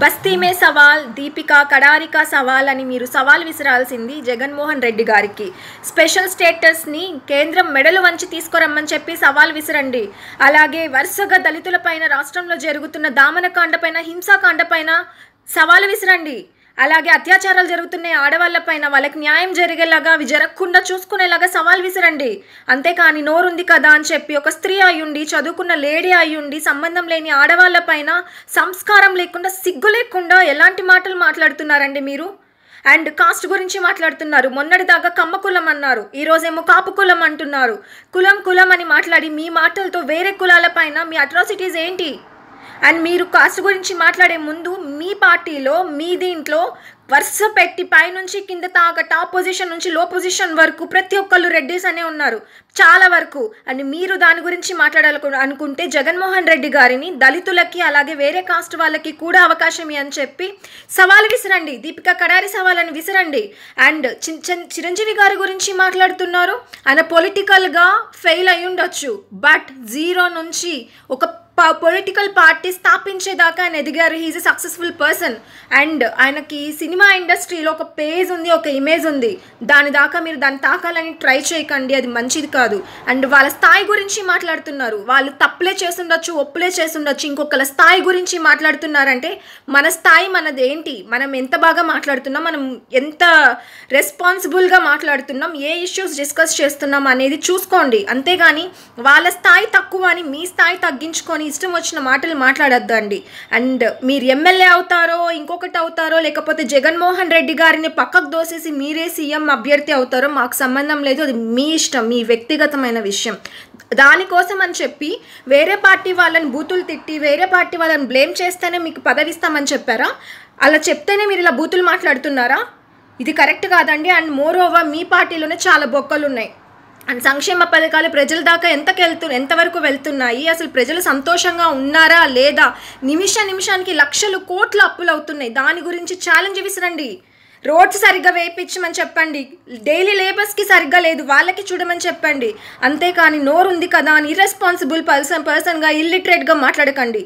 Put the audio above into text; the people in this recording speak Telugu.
బస్తీమే సవాల్ దీపిక కడారిక సవాల్ అని మీరు సవాల్ విసిరాల్సింది జగన్మోహన్ రెడ్డి గారికి స్పెషల్ స్టేటస్ని కేంద్రం మెడలు వంచి తీసుకురమ్మని చెప్పి సవాల్ విసిరండి అలాగే వరుసగా దళితులపైన రాష్ట్రంలో జరుగుతున్న దామనకాండ పైన హింసాకాండపైన సవాలు విసిరండి అలాగే అత్యాచారాలు జరుగుతున్న పైన వాళ్ళకి న్యాయం జరిగేలాగా అవి జరగకుండా చూసుకునేలాగా సవాల్ విసిరండి అంతేకాని నోరుంది కదా అని చెప్పి ఒక స్త్రీ అయ్యుండి చదువుకున్న లేడీ అయ్యుండి సంబంధం లేని ఆడవాళ్ళపైన సంస్కారం లేకుండా సిగ్గు లేకుండా ఎలాంటి మాటలు మాట్లాడుతున్నారండి మీరు అండ్ కాస్ట్ గురించి మాట్లాడుతున్నారు మొన్నటిదాకా కమ్మ కులం అన్నారు ఈరోజేమో కాపు కులం అంటున్నారు కులం కులం అని మాట్లాడి మీ మాటలతో వేరే కులాలపైన మీ అట్రాసిటీస్ ఏంటి అండ్ మీరు కాస్ట్ గురించి మాట్లాడే ముందు మీ పార్టీలో మీ దీంట్లో వరుస పెట్టి పైనుంచి కింద తాక టాప్ పొజిషన్ నుంచి లో పొజిషన్ వరకు ప్రతి ఒక్కళ్ళు రెడ్డీస్ అనే ఉన్నారు చాలా వరకు అండ్ మీరు దాని గురించి మాట్లాడాలను అనుకుంటే జగన్మోహన్ రెడ్డి గారిని దళితులకి అలాగే వేరే కాస్ట్ వాళ్ళకి కూడా అవకాశం అని చెప్పి సవాలు విసిరండి దీపిక కడారి అని విసిరండి అండ్ చిరంజీవి గారి గురించి మాట్లాడుతున్నారు ఆయన పొలిటికల్గా ఫెయిల్ అయి ఉండొచ్చు బట్ జీరో నుంచి ఒక పొలిటికల్ పార్టీ స్థాపించేదాకా ఆయన ఎదిగారు he's a successful person and ఆయనకి సినిమా ఇండస్ట్రీలో ఒక పేజ్ ఉంది ఒక ఇమేజ్ ఉంది దాని దాకా మీరు దాన్ని తాకాలని ట్రై చేయకండి అది మంచిది కాదు అండ్ వాళ్ళ స్థాయి గురించి మాట్లాడుతున్నారు వాళ్ళు తప్పులే చేస్తుండొచ్చు ఒప్పులే చేస్తుండొచ్చు ఇంకొకళ్ళ స్థాయి గురించి మాట్లాడుతున్నారంటే మన స్థాయి మనది ఏంటి మనం ఎంత బాగా మాట్లాడుతున్నాం మనం ఎంత రెస్పాన్సిబుల్గా మాట్లాడుతున్నాం ఏ ఇష్యూస్ డిస్కస్ చేస్తున్నాం అనేది చూసుకోండి అంతేగాని వాళ్ళ స్థాయి తక్కువ అని మీ స్థాయి తగ్గించుకొని ఇష్టం వచ్చిన మాటలు మాట్లాడద్దు అండి అండ్ మీరు ఎమ్మెల్యే అవుతారో ఇంకొకటి అవుతారో లేకపోతే జగన్మోహన్ రెడ్డి గారిని పక్కకు దోసేసి మీరే సీఎం అభ్యర్థి అవుతారో మాకు సంబంధం లేదు అది మీ ఇష్టం మీ వ్యక్తిగతమైన విషయం దానికోసం అని చెప్పి వేరే పార్టీ వాళ్ళని బూతులు తిట్టి వేరే పార్టీ వాళ్ళని బ్లేమ్ చేస్తేనే మీకు పదవిస్తామని చెప్పారా అలా చెప్తేనే మీరు ఇలా బూతులు మాట్లాడుతున్నారా ఇది కరెక్ట్ కాదండి అండ్ మోర్ ఓవర్ మీ పార్టీలోనే చాలా బొక్కలు ఉన్నాయి అండ్ సంక్షేమ పథకాలు ప్రజల దాకా ఎంతకు వెళ్తు ఎంతవరకు వెళ్తున్నాయి అసలు ప్రజలు సంతోషంగా ఉన్నారా లేదా నిమిష నిమిషానికి లక్షలు కోట్లు అప్పులు అవుతున్నాయి దాని గురించి ఛాలెంజ్ విసిరండి రోడ్స్ సరిగ్గా వేయించమని చెప్పండి డైలీ లేబర్స్కి సరిగ్గా లేదు వాళ్ళకి చూడమని చెప్పండి అంతేకాని నోరు ఉంది కదా అని ఇర్రెస్పాన్సిబుల్ పర్సన్ పర్సన్గా ఇల్లిటరేట్గా మాట్లాడకండి